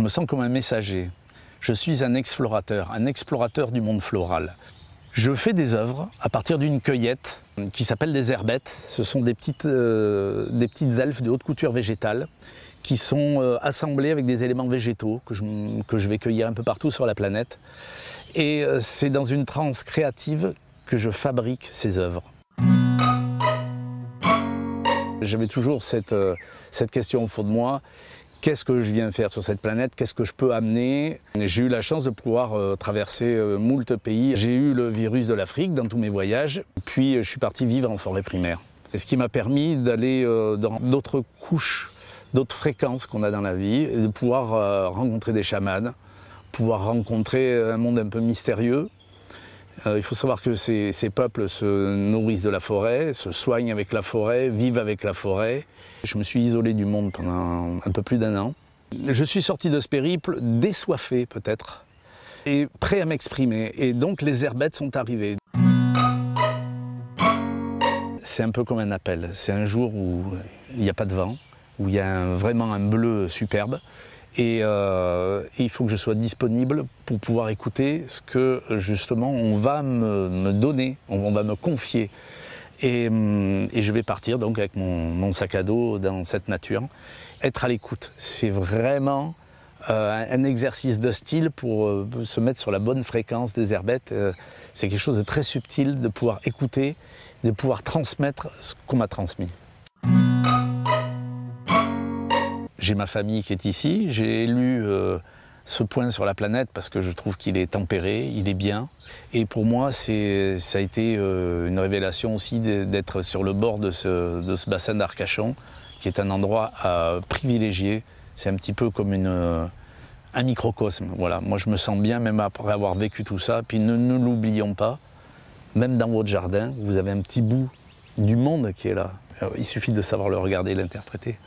Je me sens comme un messager. Je suis un explorateur, un explorateur du monde floral. Je fais des œuvres à partir d'une cueillette qui s'appelle des herbettes. Ce sont des petites, euh, des petites elfes de haute couture végétale qui sont euh, assemblées avec des éléments végétaux que je, que je, vais cueillir un peu partout sur la planète. Et euh, c'est dans une transe créative que je fabrique ces œuvres. J'avais toujours cette, cette question au fond de moi qu'est-ce que je viens faire sur cette planète, qu'est-ce que je peux amener. J'ai eu la chance de pouvoir euh, traverser euh, moult pays. J'ai eu le virus de l'Afrique dans tous mes voyages, puis euh, je suis parti vivre en forêt primaire. C'est ce qui m'a permis d'aller dans d'autres couches, d'autres fréquences qu'on a dans la vie, de pouvoir rencontrer des chamans, pouvoir rencontrer un monde un peu mystérieux, euh, il faut savoir que ces, peuples se nourrissent de la forêt, se soignent avec la forêt, vivent avec la forêt. Je me suis isolé du monde pendant un, peu plus d'un an. Je suis sorti de ce périple désoiffé peut-être et prêt à m'exprimer. Et donc les herbettes sont arrivées. C'est un peu comme un appel. C'est un jour où il n'y a pas de vent, où il y a vraiment un bleu superbe euh, et, il faut que je sois disponible pour pouvoir écouter ce que justement on va me, donner, on, va me confier. Hum, et, je vais partir donc avec mon, sac à dos dans cette nature. Être à l'écoute, c'est vraiment euh, un exercice de style pour euh, se mettre sur la bonne fréquence des herbettes. c'est quelque chose de très subtil de pouvoir écouter, de pouvoir transmettre ce qu'on m'a transmis. j'ai ma famille qui est ici, j'ai lu euh, ce point sur la planète parce que je trouve qu'il est tempéré, il est bien. Et pour moi, ça a été euh, une révélation aussi d'être sur le bord de ce, bassin d'Arcachon, qui est un endroit à privilégier. C'est un petit peu comme une, euh, un microcosme. Voilà. Moi, je me sens bien même après avoir vécu tout ça. Puis ne, ne l'oublions pas, même dans votre jardin, vous avez un petit bout du monde qui est là. Il suffit de savoir le regarder et l'interpréter.